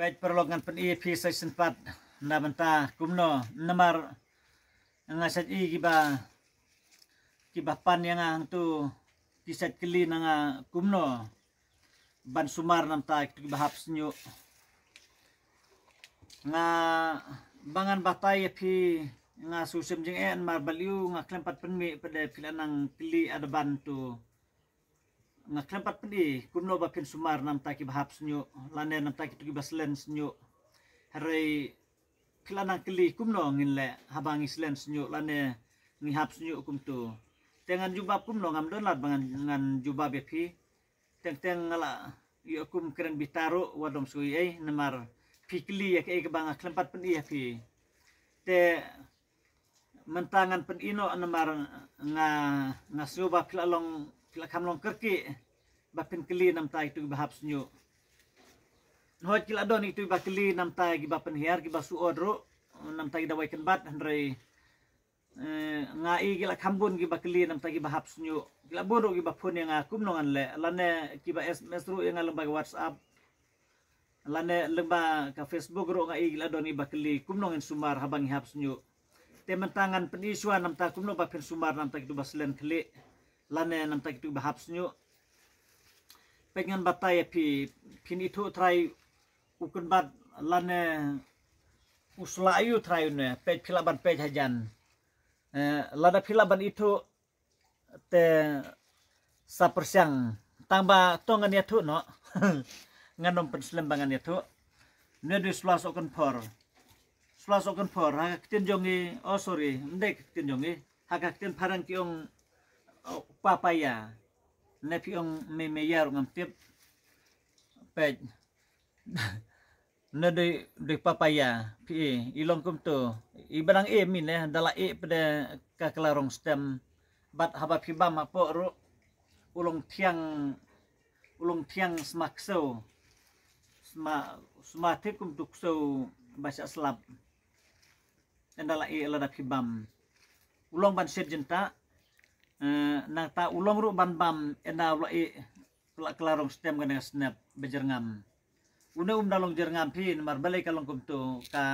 Pet perlogan pen EP session 4 na banta kumno namar ngasat i e kiba kiba pan yang ang tu kisat keli nga kumno ban sumar nam ta kiba haps nyu nga bangan batai e pi nga susem jeng en mar baliu nga klempat penmi pada pilanang keli ada tu nga krempat pedi kumno bakin sumar nam taki bahap senyu lane nam taki tuki baslen senyu hari kilanang keli kumno ngin le habangi selen senyu lane ngi hap senyu kum tu tengan juba kumno ngam don lat bangan ngan juba yapi teng teng ngala yo kum keren bitaro wadom sui ei namar pikli yak ei kebanga pendi pedi yapi te mentangan pen ino namar nga ngasuba kilalong kila kamlong kerki bapen keli nam tai tu bahap sunyu hoj kila don itu bah keli nam tai gi bapen hiar gi basu odro nam tai dawai ken bat handrai eh, ngai gila kambun gi keli nam tagi bahap sunyu gila bodo gi bapun yang akum nongan le lane ki ba sms ru yang lembag whatsapp lane lemba ka facebook ru ngai gila doni keli kum nongan sumar habang hap sunyu temen tangan penisuan nam takum no bapen sumar nam itu dubaslen kelik lane nam tak tu bahap snyu pengen batai ya pi pin itu try ukun bat lane uslayu trai ne ya, pe filaban pe hajan eh, lada filaban itu te sapersiang tamba tongan ya tu no nganom penselembangan ya tu ne du slas okan por slas okan por ha kitin jongi oh sorry ndek kitin jongi ha kitin parang kiung Oh, papaya nepi ang may mayar ng tip pet na de de papaya pi ilong kum tu ibarang e min eh dala e pada kaklarong stem bat haba pi bam apo ru ulong tiang ulong tiang smakso sma smatik kum so basa slap dala e lada pi bam ulong ban sirjenta Eh, nang ta ulong ru ban bam ena ula i ula kelarong stem kan snap bejerngam una um dalong jerngam pi mar balai kalong kumtu ka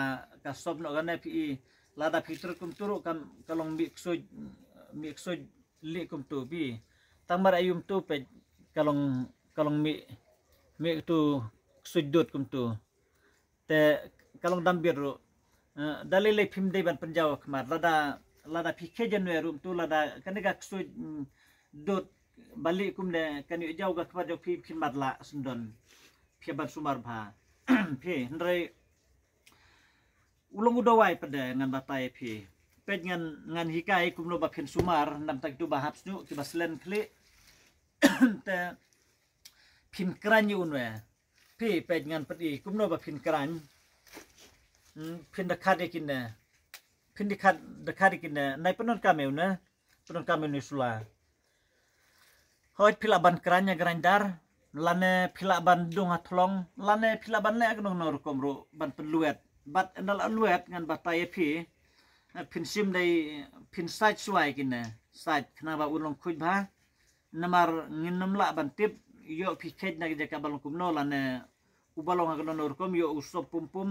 ka sob no pi lada fitur kum tu kam kalong mikso mikso li kum tu bi tamar ayum tu pe kalong kalong mi mi tu sujud kum tu te kalong dambir ru eh, dalile le phim dei ban penjawak mar lada ลาดาพิเคจันื้อรุมตัวลาดาคันนี้ก็คสุดดบัลลีกุมเนี่ยกันอยูเจ้าก็ขวบเจ้าพี่พินมาดตละสุดดนพิบัตสุมารพาพี่นั่นเอุลงอุดววยประเดงานบัตไยพี่เป็นงานงานฮิกายคุ้มโนบัพินสุมารนำตะกุบาฮับสุกิบัสเลนคลีแต่พิมกรันยูนีวพี่เป็นงานปฏิคุ้มโนบัพินกรันพิมตะคาดีกินเนี่ยขึ้นดิคัดดิคัดกินเนี่ในปนนกาเมวนะปนนกาเมวนิสุลาฮอยพิลาบันกรันยากรันดาร์ลันเนพิลาบันดงหัทลงลันเนพิลาบันเนกนองนอรุกมรูบันเป็นลวดบัดนั่นละลวดงันบัดตายพี่พินซิมได้พินไซด์สวยกินเนี่ยไซด์ขณะบ่าอุลงคุยบ้านามาร์งินน้ละบันทิบยอพิเคดนักิจ็กกับัลลังกคุมโนลันเนอุบัลงหักนนรุกมยออุศปุ่มปุ่ม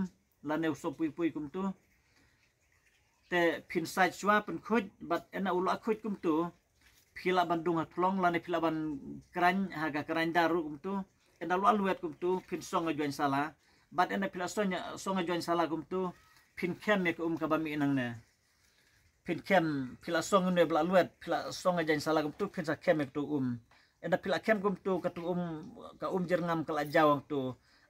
ลันเนอุศปุยปุยคุมตัว te phin sai chua pen bat ena ulo khoj kum tu phila bandung hat plong lane phila ban kran kran daru kum tu ena lo aluet kum tu phin song join sala bat ena phila song song join sala kum tu phin khem me kum ka um bami nang ne phin khem phila song ne bla luet phila song join sala kum tu phin sa khem me tu um ena phila khem kum tu ka tu um ka um ngam kala jawang tu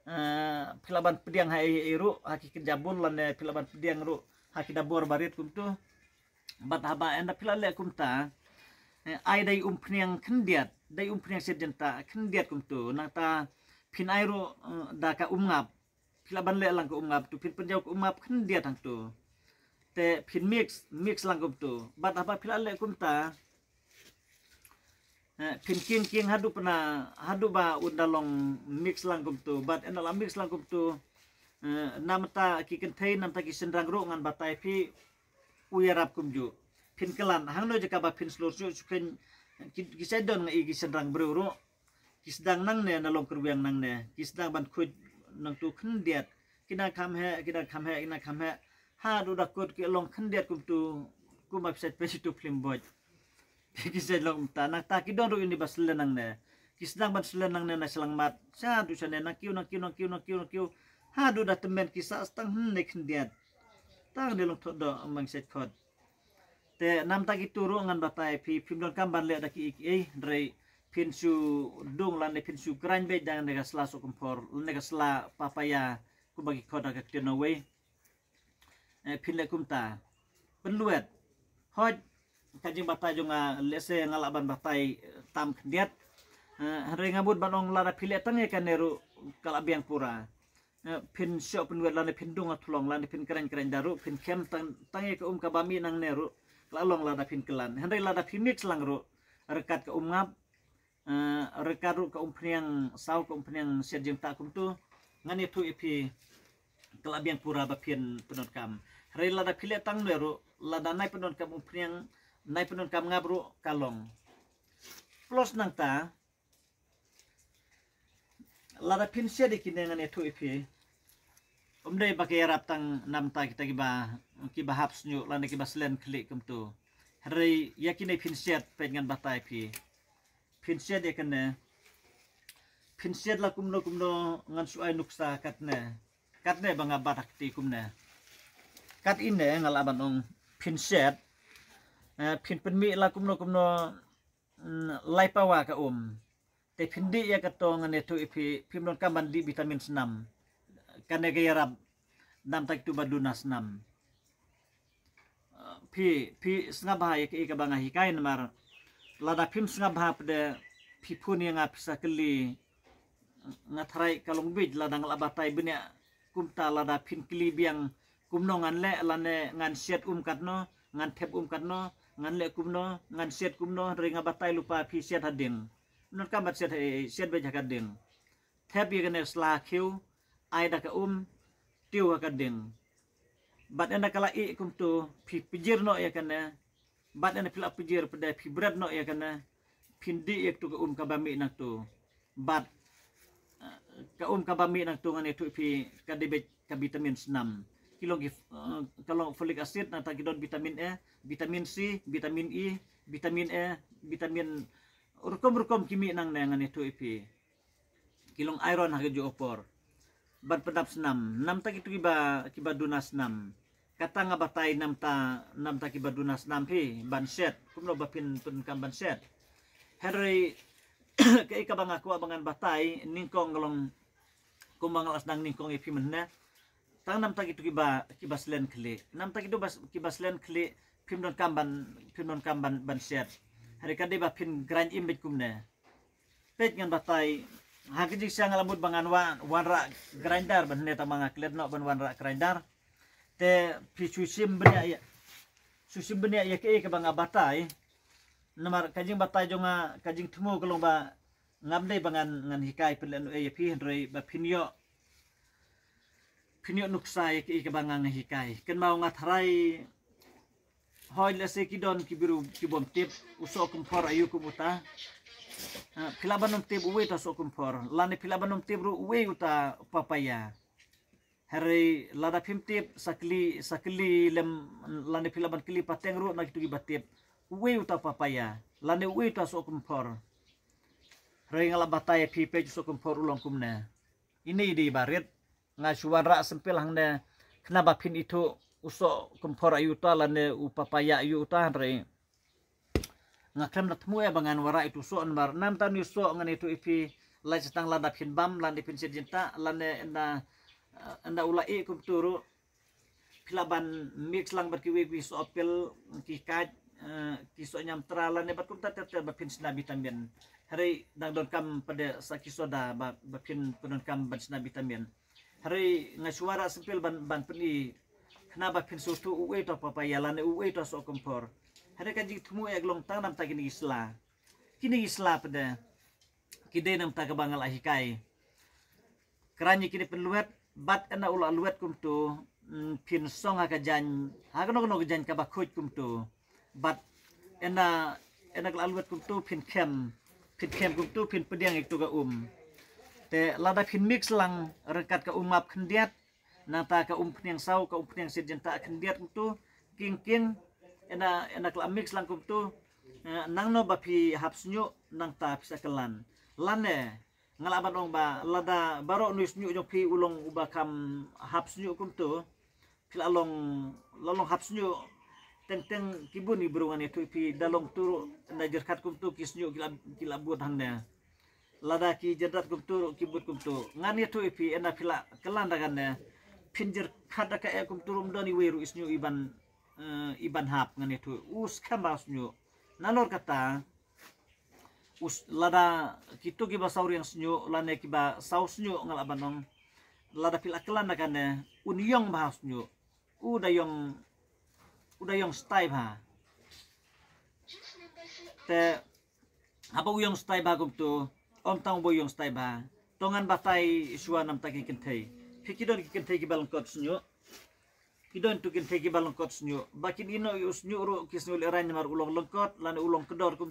Uh, eh, pilaban pediang hai iru e, e hakikin jabun lan e, pilaban pediang ru hakida bor barit kumtu, tu bataba enda pilale kum ta eh, ai dai yang kendiat dai yang sedenta kendiat kumtu. tu ta pin airo eh, daka umngap pila ban le lang ko umngap tu pin penjau ko umngap kendiat tang tu te pin mix mix lang kum tu bataba pilale kum ta eh, pin king king hadu pena hadu ba undalong mix lang kum tu bat enda mix lang kum tu Eh, namta ki kentai namta ki sendang ro ngan batai pi uyarap kumju pin kelan hang no jaka ba pin slor ju pin ki don ngai ki sendang bro ro ki sedang nang ne na long kerbiang nang ne ki sedang ban khuj nang tu khen diat kina kham he kina kham he kina kham he ha du da kot ki long khun diat kum tu kum ba set pe tu film boy ki long ta nak ta ki don ro ini bas lenang ne ki sedang ban selenang ne na selang mat sa du sa ne na kiu na kiu na kiu na kiu na kiu ha du da temen kisa astang ne kendiat tang de long thod mang set khod te nam ta ki turu ngan batai phi phim don kam ban le da ki ik ei rei phin su dong lan ne phin su kran be dang ne ga sla so kompor ne ga sla papaya ku bagi khod da ka no we phin le kum ta pen luet hoj kajing batai jonga lese ngalaban batai e, tam kendiat hari e, ngabut banong lara pilih tengah e kaneru kalabiang pura Eh, pin sio pin wet lana pin dong atulong lana pin keren keren daru pin kem tang tangi ke um kabami nang neru lalong lada pin kelan hendai lada pin mix lang ru rekat ke um ngap eh, rekat ru ke um peniang sau ke um peniang tak kum tu ngan tu ipi kelabian pura bapin penon kam henry lada le tang neru lada nai penon kam um peniang nai penon kam ngap ru kalong plus nang ta lada pin sedikit dengan itu ipi Umday pakai yarap tang nam ta kita kiba kiba haps nyu lan kiba selen klik kum tu. Hari yakin ai pinset pengen batai pi. Pinset ya kene. Pinset la kumno kumno ngan suai nuksa katne. Katne banga batak ti kumne. Kat ine ngalaban ong pinset. Eh, pin penmi la kumno kumno mm, lai pawa ka um. Te pindi ya katong ne tu ipi pimnon kaman di vitamin senam kane ke यार nam tak tu badunas nam ah, pi pi sengah ya ek ek bangah hikain mar lada pim sengah bah pada pipun yang apisa keli ngatrai kalung bij lada ngalabatai benya kumta lada pin keli biang kumno ngan le lane ngan siat um katno ngan tep um katno ngan le kumno ngan siat kumno ringa batai lupa pi siat hadin menurut kambat siat eh, siat bejakan din tep ya ne kiu ay da ka um tiu ka ding bat ena kala i kum tu pi pijir no ya kana bat ena pila pijir pada pi berat no ya kana pindi ek tu ka um ka bami nak tu bat ka um ka bami nak tu ngane tu pi ka debet ka vitamin senam kilo uh, kalau folic acid na takidon vitamin E vitamin C vitamin E vitamin E vitamin rukom rukom kimi nang nang ngane tu ipi kilong iron ha ke opor badpadap senam nam ta itu kiba kiba dunas nam kata nga batay nam ta nam ta kiba dunas nam pi banset lo bapin pun kam banset hari kay kabang ako abangan batai ningkong galong kumangalas nang ningkong ipi menna tang nam ta gitu kiba kiba selen kli nam ta gitu bas kiba selen kli pimnon kamban kam kamban banset hari kadai bapin grand imbit ne pet ngan batai hakijik siang ngalambut bangan wa wan grinder ban neta mga clear no ban wan grinder te pisusim benya ya susim benya ya ke ke banga batai namar kajing batai jonga kajing temu kelong ba ngamdai bangan ngan hikai pilihan e ya pihen ba pinyo pinyo nuksa ya ke ke ngan hikai ken mau ngatrai don ki biru kibiru kibom tip usok kompor ayu kumuta filabanum ah, tib uwe ta sokum for lani filabanum tib ru uwe uta papaya hari lada film tip sakli sakli lem lani filaban kili pateng ru nak tugi batip uwe uta papaya lani uwe ta sokum for hari ngala bataya pipe sokum for ulong kumna ini di barit ngasuan rak sempil hangna kenapa pin itu usok u ayuta lani upapaya ayuta hari ngakram na ya e bangan wara itu so an mar nam tan so ngan itu ifi lai jatang la dapin bam la dipin jinta la enda na ula ulai kum turu kilaban mix lang bat kiwi kiwi so apel ki so eh, nyam terala e bat kum tat tat bapin sinabi tambien hari dang don kam pada sakisoda bapin penon kam ban sinabi tambien hari suara sempil ban ban peni kenapa pin susu uwe to papa yalane uwe to so kompor Hada kaji tumu ya glong tang nam kini isla. Kini isla pada. Kide nam tak bangal ahikai. Keranyi kini penluet bat ena ulah luet kum tu mm, pin song haka jan aga nok nok jan kaba kuj kum tu bat ena ena kala luet kum tu pin kem pin kem kum tu pin pediang itu ga um. Te lada pin mix lang rekat ka umap kendiat nata ka um yang sau ka um penyang sedjenta kendiat kum tu king king ena ena kla mix lang langkum tu eh, nang no bapi hapsnyu nang ta pisa kelan lane ngalaban ong ba lada baro nuis nyu jong pi ulong uba kam hapsnyu kum tu pil along lalong hapsnyu teng teng kibun ni burungan itu pi dalong turu na kat kum tu kisnyu kila kila buat hande lada ki jadat kum tu kibut kum tu ngan itu pi ena pila kelan dagan ne pinjer ka e kum turum doni weru isnyu iban Eh, iban hap ngani tu us kambas nyu nalor kata us lada kitu kiba saur yang snyu lane kiba saus nyu ngal abanong lada pil aklan nakane unyong bahas nyu uda yong uda yong stai ba te apa u yong stai ba kum tu om tang bo yong stai ba tongan batai nam takin kentei pikidon kentei kibalong kot snyu kidon tukin teki balongkot snyu bakin ino yus nyuro le leran mar ulong lengkot lan ulong kedor tu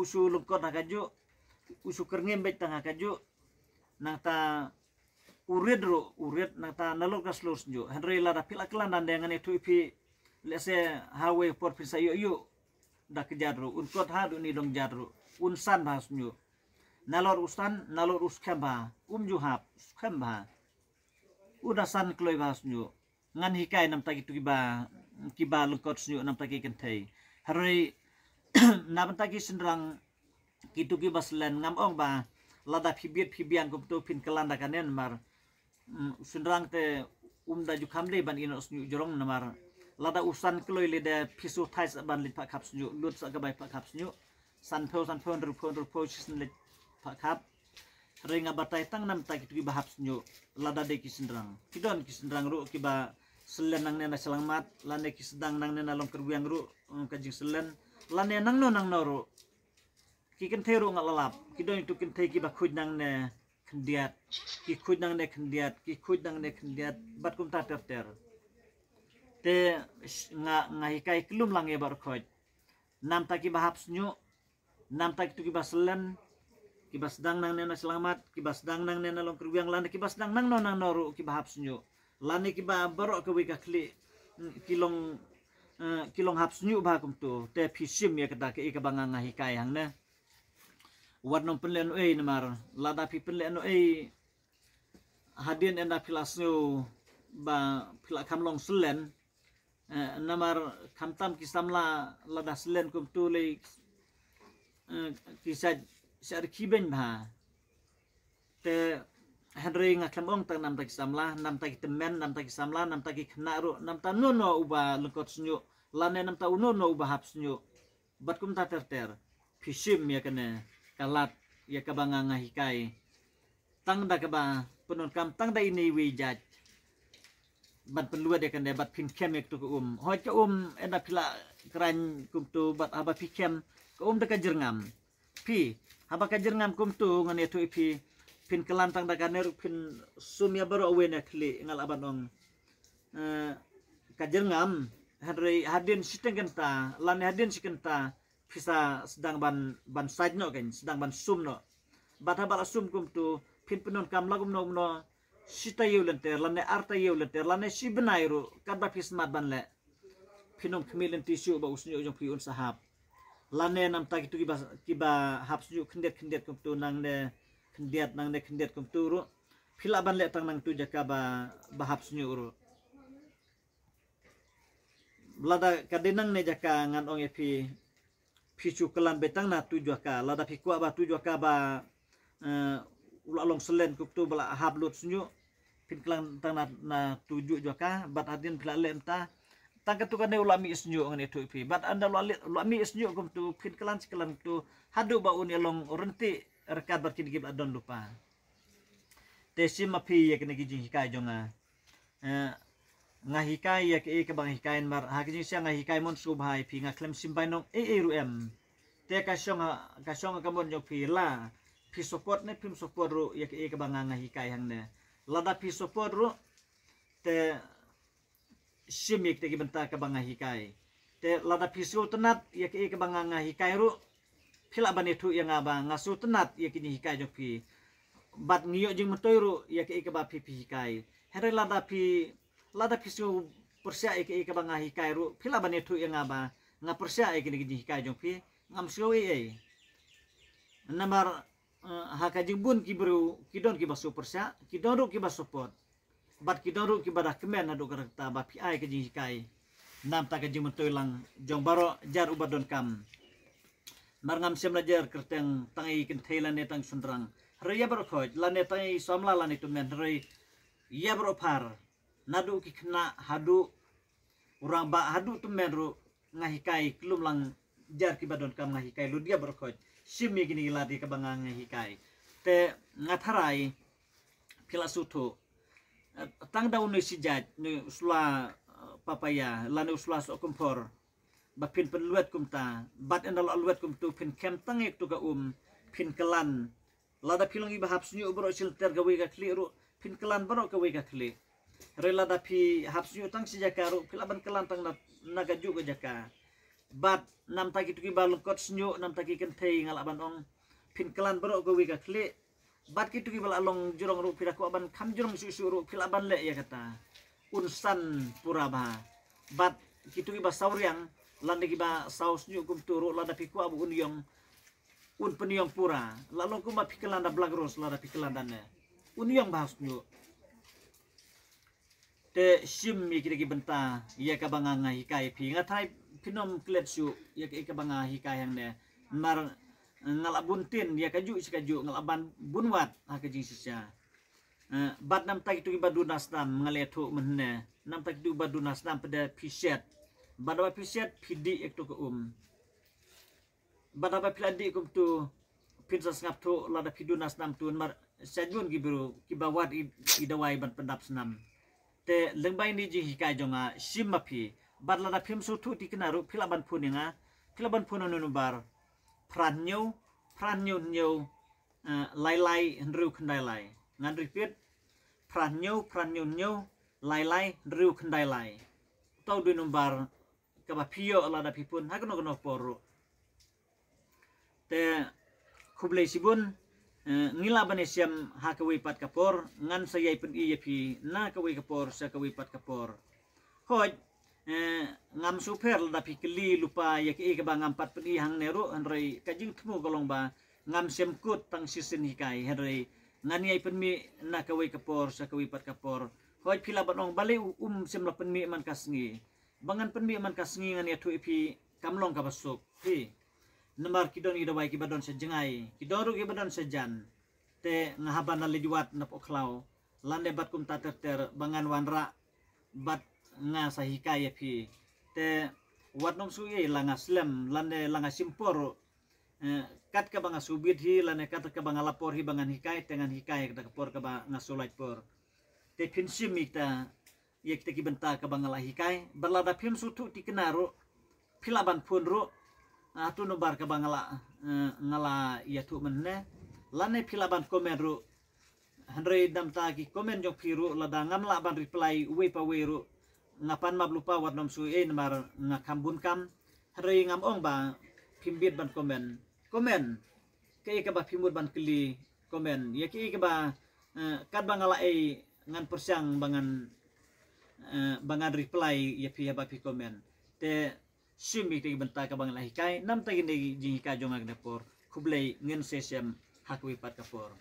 usu lengkot kaju usu kerngem bek tang kaju nang ta urid ro urid nang ta nalok kas los nyu henry la da pila klan dan dengan itu ipi lese hawe por pisa yo yo da kejadro unkot ha du ni dong jadro unsan bahas nyu nalor ustan nalor uskamba umjuhap uskamba udasan kloi bahas nyu ngan hikai nam taki tu kiba kiba lukot sunyu nam taki kentai haroi nam taki ki kitu kiba selen ngam ong ba lada phibiet pibian ko to pin kalanda kanen mar mm, sendrang te umda ju khamle ban ino sunyu jorong namar lada usan kloi lede pisu thais ban lit phakap sunyu lut sa pak phakap sunyu san pheu san pheu ru pheu ru pheu chisin lit phakap renga batai tang nam tak itu bahaps nyu lada deki sendrang kidon ki sendrang ru kiba selen nang nena selamat lane ki sedang nang nena long kerbu yang ru mm, kajing selen lane nang no nang noru ki teru ru lalap kidon itu ken ki ba kuit nang ne kendiat ki kuit nang ne kendiat ki kuit nang ne kendiat bat kum ta ter ter te nga ngai kai kelum lang e bar kuit nam tak ki bahap nyo nam tak itu ki ba selen kibas dang nang nena selamat kibas dang nang nena long kerwiang lana kibas dang nang nona noru kibah hapsunyo lani kiba barok ke wika kli mm, kilong eh, kilong hapsunyo ba kum tu te pisim ya kata ke ika banganga hikai hang na warnom penlen ei namar lada pi penlen ei hadin enda pilasnyu ba kam long selen eh, namar kamtam kisamla lada selen kum tu le eh, kisah arkiben ba te henry ong tang nam taki samla nam taki temen nam taki samla nam kena ro nam ta no uba lengkot sunyu lane nam ta no uba hap sunyu bat kum ta ter ter pisim ya kene kalat ya kabanga ngahikai tang da kaba penon kam tang da ini wijat bat pelua dia kene bat pin kem ya tu um ho kum um enda pila keran kum tu bat aba pikem ke um da jerngam pi apa kajir ngam kum tu ngan itu ya ipi pin kelantang daga pin sumia ya baru awen ya kli ngal aban ong. Eh, kajir ngam hadri hadin siteng kenta lan hadin kenta bisa sedang ban ban side no kan sedang ban sum no. Bata bala sum kum tu pin penon kam lagum no no sita lenter lan arta lenter lan benairu kadba pis mat ban le. Pinom kemilin tisu ba usnyo ujong pi sahab lane nam ta kitu kiba kiba hapsu kendet kendet kum tu nang de kendet nang de kendet kum tu ru pila ban le tang nang tu jaka ba ba hap nyu ru lada kadinang ne jaka ngan ong epi pichu kelan betang na tu jaka lada pikua ba tu jaka ba eh, ulak long selen kum tu bala haplut sunyu pin kelang tang na, na tuju jaka bat hadin pila tu kan ulami isnyu ngani tu ipi bat anda ulami isnyu kum tu pin kelan sekelan tu hadu ba uni long renti rekat berkin gib adon lupa tesi mapi ya kene gijing hikai jonga eh, ngahikai ya ke eh, ke bang hikain mar jing sia ngahikai mon subhai pi ngaklem simpai nong e e ru em te kasyonga kasyonga kamon jo pi la pi support ne pim support ru ya ke ke bang ngahikai hang ne lada pi support ru te simik teki benta ke hikai te lada pisu tenat ya ke ke banga hikai ru pila bani e tu yang aba ngasu tenat ya kini hikai jopi bat ngiyo jing mentoi ru ya ke ke ba pipi hikai hera lada pi lada pisu persia ya ke ke banga hikai ru pila bani tu yang aba nga persia ya kini hikai jopi ngam sioi ei namar eh, hakajing bun kibru kidon kibasu persia kidon ru kibasu pot bat kita ruk kibara kemen na dokar ta ba pi ai kajing kai nam ta kajing mentoi lang jong baro jar ubadon kam mar ngam sem la jar kerteng tangai kin thailand ne tang sundrang re ya baro khoj la ne tangai somla la ne tumen re ya baro par na du ki kna hadu urang ba hadu tu men ru ngahi kai lang jar kibadon kam ngahi kai lu dia ya baro khoj simi gini la di kabangang kai te ngatharai pilasutu tangda unu jat ni usla papaya ni usla so kumpor ba pin pen luet kumta bat en dalo luet kumtu pin kem tang ek tuga um pin kelan lada pilong iba hapsnyu ubro sil ter gawe ga kli ru pin kelan baro gawe ga kli re da pi hapsnyu tang jaka ru kilaban kelan tang na naga ga jaka bat nam taki tuki balung kot snyu nam taki ngal aban ong pin kelan baro gawe ga kli bat kitu kibal along jurong ru piraku aban kam jurong su su ru kilaban le ya kata unsan pura gitu ba bat kitu saur sauriang lande kiba saus nyu kum turu lada piku abu un yong un yong pura lalu kuma pikelanda blagros landa ne un yong bahas nyu te sim mi kira ki benta ya ka banga ngai kai pinom klet su ya ka banga hi ne mar ngalak buntin dia kaju isi kaju ngalaban bunwat ha kajing sisa bat nam tak itu ibadu nasnam mengalia tu menne nam tak itu ibadu nasnam pada piset badaba piset pidi ek tu ke um badaba piladi kum tu pinsa sengap tu lada pidu nasnam tu mar sajun gibiru kibawat idawai ban pendap senam te lengbai ni jih hikai jonga simapi bat lada pimsu tu dikenaru pilaban puninga pilaban nunu bar pranyo pranyo nyo eh, lai lai riu kendai lai ngan repeat pranyo pranyo nyo lai lai riu kendai lai tau dui numbar kaba pio alada pipun hakno kno poru te kublai sibun eh, ngila banesiam hakawi pat kapor ngan sayai pun iye pi na kawi kapor sa kawi pat kapor hoj Eh, ngam super da pikli lupa ya ke ke bang empat pedi hang rei henry kajing temu golong ba ngam kut tang sisin hikai henry ngani ai mi na ka kapor sa kawai pat kapor hoy pila nong bale um pen mi man kasngi bangan mi man kasngi ngani atu ipi e kam long kamlong basuk hi namar kidon ki badon sa jengai kidoru badon sa jan te ngahaban na lejuat na poklau lande bat kum tater ter bangan wanra bat nga sa hikaya pi te wat nom su ye langa slam lande langa simpor eh, kat ka banga subit hi lane kat ka banga lapor hi bangan hikaya tengan hikaya ka por ka banga sulait por te pin simita ikta kita te kibenta ka banga la hikaya berlada phin su tu kenaro philaban phun ro atu no bar ka la eh, ngala ya tu menne lane pilaban komen ro hanre dam ta ki komen jong lada ladangam la reply wepa weru ngapan mablupa wat nom su e namar na kam hari ngam ong ba pimbit ban komen komen ke ke ba pimut ban keli komen ya ke ke ba eh, kad ngala ei ngan persiang bangan eh, bangan reply ya pi ba pi komen te simi te benta ka bangala hikai nam ta gine jing ka jonga dapur kublai ngen sesiam hakwi pat kapor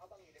abang ini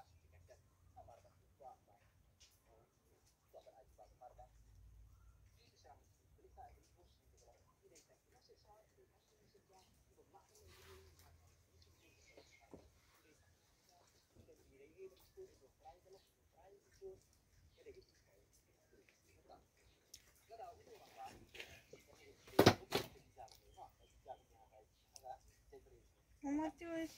我蛮喜欢。